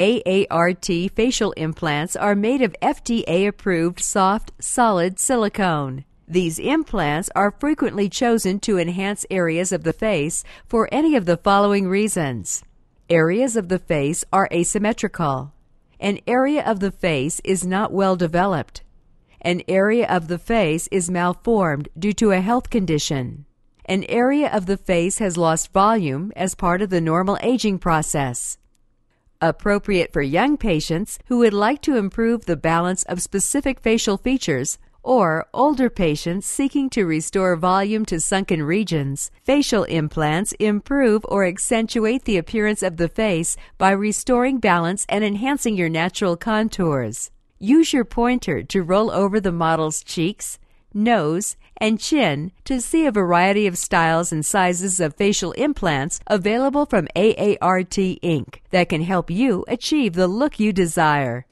AART facial implants are made of FDA approved soft, solid silicone. These implants are frequently chosen to enhance areas of the face for any of the following reasons. Areas of the face are asymmetrical. An area of the face is not well developed. An area of the face is malformed due to a health condition. An area of the face has lost volume as part of the normal aging process appropriate for young patients who would like to improve the balance of specific facial features or older patients seeking to restore volume to sunken regions. Facial implants improve or accentuate the appearance of the face by restoring balance and enhancing your natural contours. Use your pointer to roll over the model's cheeks, nose, and chin to see a variety of styles and sizes of facial implants available from AART Inc. that can help you achieve the look you desire.